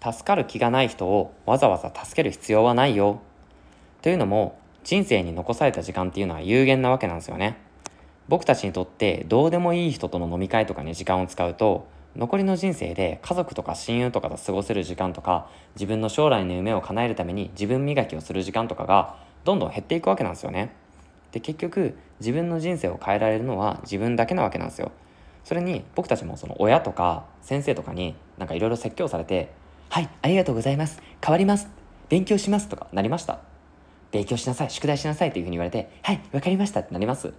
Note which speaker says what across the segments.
Speaker 1: 助かる気がない人をわざわざ助ける必要はないよ。というのも、人生に残された時間っていうのは有限なわけなんですよね。僕たちにとってどうでもいい人との飲み会とかに時間を使うと、残りの人生で家族とか親友とかと過ごせる時間とか、自分の将来の夢を叶えるために自分磨きをする時間とかがどんどん減っていくわけなんですよね。で、結局自分の人生を変えられるのは自分だけなわけなんですよ。それに僕たちもその親とか先生とかになんかいろいろ説教されてはい、ありがとうございます。変わります。勉強しますとかなりました。勉強しなさい、宿題しなさいというふうに言われて、はい、わかりましたってなります。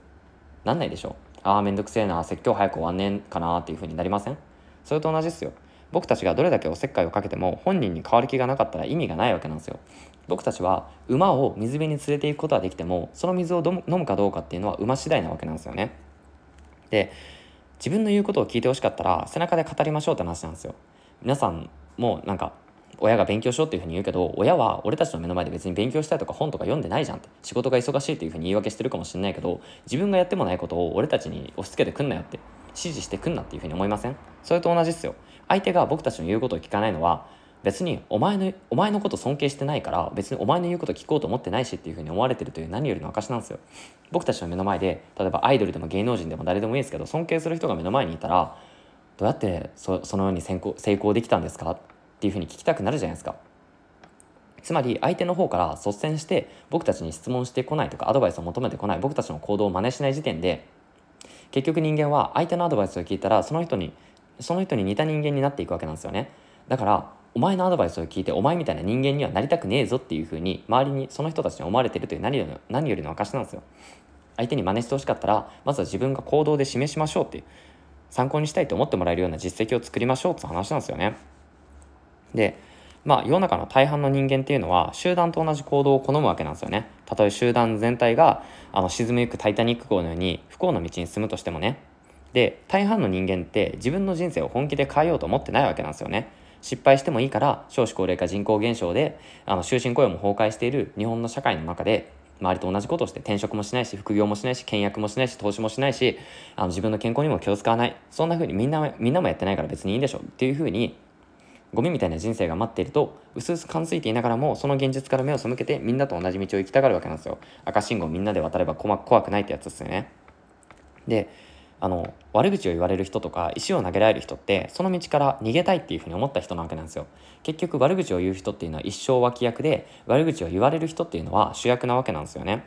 Speaker 1: なんないでしょああ、めんどくせえな、説教早く終わんねんかなっていうふうになりませんそれと同じですよ。僕たちがどれだけおせっかいをかけても本人に変わる気がなかったら意味がないわけなんですよ。僕たちは馬を水辺に連れていくことはできてもその水を飲むかどうかっていうのは馬次第なわけなんですよね。で自分の言うことを聞いてほしかったら背中で語りましょうって話なんですよ。皆さんもなんか親が勉強しようっていうふうに言うけど親は俺たちの目の前で別に勉強したいとか本とか読んでないじゃんって仕事が忙しいっていうふうに言い訳してるかもしれないけど自分がやってもないことを俺たちに押し付けてくんなよって指示してくんなっていうふうに思いませんそれと同じっすよ相手が僕たちの言うことを聞かないのは別にお前のお前のこと尊敬してないから別にお前の言うこと聞こうと思ってないしっていうふうに思われてるという何よりの証なんですよ僕たちの目の前で例えばアイドルでも芸能人でも誰でもいいですけど尊敬する人が目の前にいたらどうやってそのように成功成功できたんですかっていうふうに聞きたくなるじゃないですか。つまり相手の方から率先して僕たちに質問してこないとかアドバイスを求めてこない僕たちの行動を真似しない時点で結局人間は相手のアドバイスを聞いたらその人にその人に似た人間になっていくわけなんですよねだからお前のアドバイスを聞いてお前みたいな人間にはなりたくねえぞっていうふうに周りにその人たちに思われてるという何よりの何よりの証なんですよ相手に真似してほしかったらまずは自分が行動で示しましょうっていう参考にしたいと思ってもらえるような実績を作りましょうって話なんですよね。で、まあ、世の中の大半の人間っていうのは集団と同じ行動を好むわけなんですよね。たとえ集団全体があの沈みゆくタイタニック号のように不幸の道に進むとしてもね。で大半の人間って自分の人生を本気で変えようと思ってないわけなんですよね。失敗してもいいから少子高齢化人口減少であの終身雇用も崩壊している日本の社会の中で周りと同じことをして転職もしないし副業もしないし倹約もしないし投資もしないしあの自分の健康にも気を使わないそんな風にみんなみんなもやってないから別にいいんでしょっていう風にゴミみたいな人生が待っていると薄々感づいていながらもその現実から目を背けてみんなと同じ道を行きたがるわけなんですよ赤信号みんなで渡れば怖くないってやつですよねであの悪口を言われる人とか石を投げられる人ってその道から逃げたいっていうふうに思った人なわけなんですよ結局悪口を言う人っていうのは一生脇役で悪口を言われる人っていうのは主役なわけなんですよね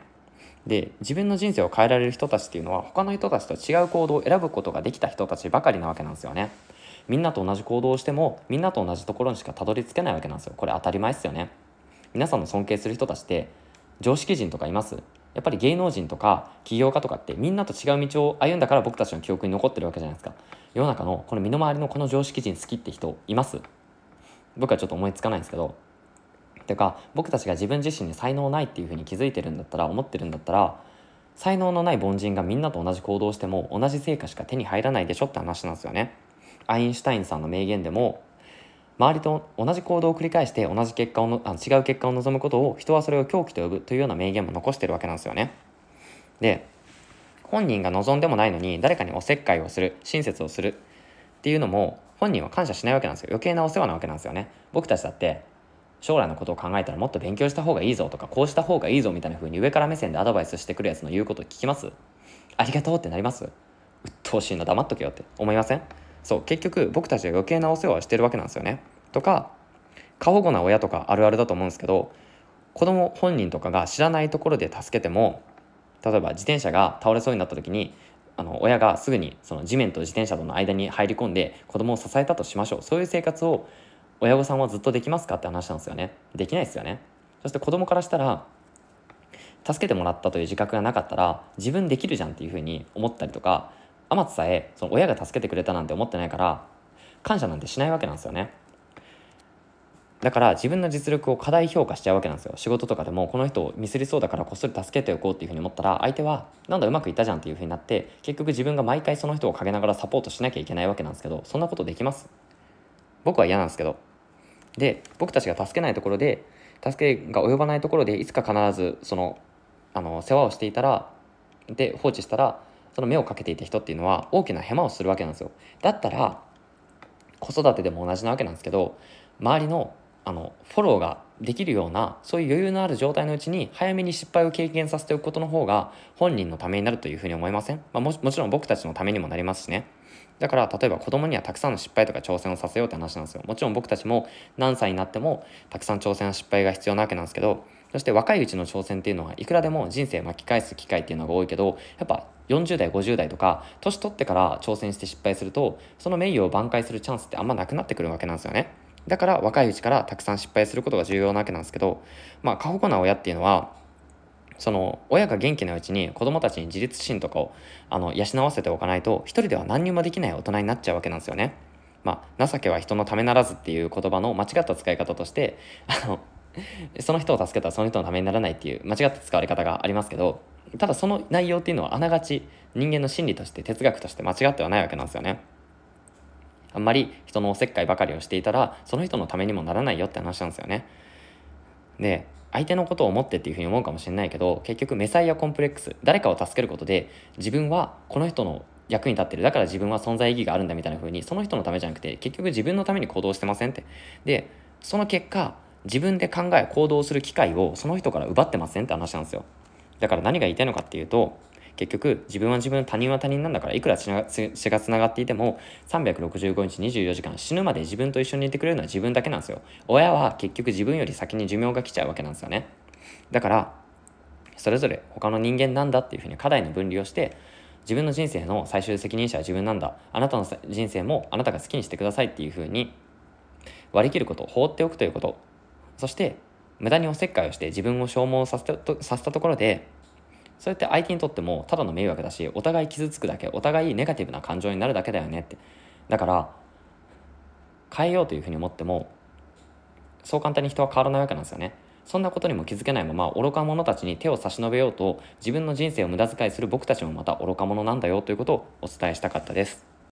Speaker 1: で自分の人生を変えられる人たちっていうのは他の人たちと違う行動を選ぶことができた人たちばかりなわけなんですよねみんなと同じ行動をしてもみんなと同じところにしかたどり着けないわけなんですよこれ当たり前ですよね皆さんの尊敬する人たちって常識人とかいますやっぱり芸能人とか起業家とかってみんなと違う道を歩んだから僕たちの記憶に残ってるわけじゃないですか世の中のこの身の回りのこの常識人好きって人います僕はちょっと思いつかないんですけどていうか僕たちが自分自身に才能ないっていうふうに気づいてるんだったら思ってるんだったら才能のない凡人がみんなと同じ行動しても同じ成果しか手に入らないでしょって話なんですよねアインシュタインさんの名言でも周りと同じ行動を繰り返して同じ結果をあ違う結果を望むことを人はそれを狂気と呼ぶというような名言も残してるわけなんですよね。で本人が望んでもないのに誰かにおせっかいをする親切をするっていうのも本人は感謝しないわけなんですよ余計なお世話なわけなんですよね僕たちだって将来のことを考えたらもっと勉強した方がいいぞとかこうした方がいいぞみたいな風に上から目線でアドバイスしてくるやつの言うこと聞きますありがとうってなります鬱陶しいの黙っとけよって思いませんそう結局僕たちが余計なお世話をしてるわけなんですよねとか過保護な親とかあるあるだと思うんですけど子供本人とかが知らないところで助けても例えば自転車が倒れそうになった時にあの親がすぐにその地面と自転車との間に入り込んで子供を支えたとしましょうそういう生活を親御さんはずっとできますかって話なんですよねできないですよねそして子供からしたら助けてもらったという自覚がなかったら自分できるじゃんっていうふうに思ったりとか天津さえその親が助けてくれたなんて思ってないから感謝なんてしないわけなんですよねだから自分の実力を過大評価しちゃうわけなんですよ仕事とかでもこの人をミスりそうだからこっそり助けておこうっていうふうに思ったら相手はなんだうまくいったじゃんっていうふうになって結局自分が毎回その人を陰ながらサポートしなきゃいけないわけなんですけどそんなことできます僕は嫌なんですけどで僕たちが助けないところで助けが及ばないところでいつか必ずそのあの世話をしていたらで放置したらその目をかけていた人っていうのは大きなヘマをするわけなんですよだったら子育てでも同じなわけなんですけど周りのあのフォローができるようなそういう余裕のある状態のうちに早めに失敗を経験させておくことの方が本人のためになるというふうに思いません、まあ、ももちろん僕たちのためにもなりますしねだから例えば子供にはたくさんの失敗とか挑戦をさせようって話なんですよもちろん僕たちも何歳になってもたくさん挑戦や失敗が必要なわけなんですけどそして若いうちの挑戦っていうのはいくらでも人生巻き返す機会っていうのが多いけどやっぱ40代50代とか年取ってから挑戦して失敗するとその名誉を挽回するチャンスってあんまなくなってくるわけなんですよねだから若いうちからたくさん失敗することが重要なわけなんですけど、まあ、過保護な親っていうのは、その親が元気なうちに子供たちに自立心とかをあの養わせておかないと一人では何にもできない大人になっちゃうわけなんですよね。まあ、情けは人のためならずっていう言葉の間違った使い方としてあのその人を助けたらその人のためにならないっていう間違った使われ方がありますけどただその内容っていうのはあながち人間の心理として哲学として間違ってはないわけなんですよね。あんまり人のおせっかいばかりをしていたらその人のためにもならないよって話なんですよねで相手のことを思ってっていうふうに思うかもしれないけど結局メサイアコンプレックス誰かを助けることで自分はこの人の役に立ってるだから自分は存在意義があるんだみたいな風にその人のためじゃなくて結局自分のために行動してませんってでその結果自分で考え行動する機会をその人から奪ってませんって話なんですよだから何が言いたいのかっていうと結局自分は自分他人は他人なんだからいくら血が血がつながっていても365日24時間死ぬまで自分と一緒にいてくれるのは自分だけなんですよ親は結局自分より先に寿命が来ちゃうわけなんですよねだからそれぞれ他の人間なんだっていうふうに課題の分離をして自分の人生の最終責任者は自分なんだあなたの人生もあなたが好きにしてくださいっていうふうに割り切ること放っておくということそして無駄におせっかいをして自分を消耗させたとさせたところでそれって相手にとってもただの迷惑だしお互い傷つくだけお互いネガティブな感情になるだけだよねってだから変えようというふうに思ってもそう簡単に人は変わらないわけなんですよねそんなことにも気づけないまま愚か者たちに手を差し伸べようと自分の人生を無駄遣いする僕たちもまた愚か者なんだよということをお伝えしたかったです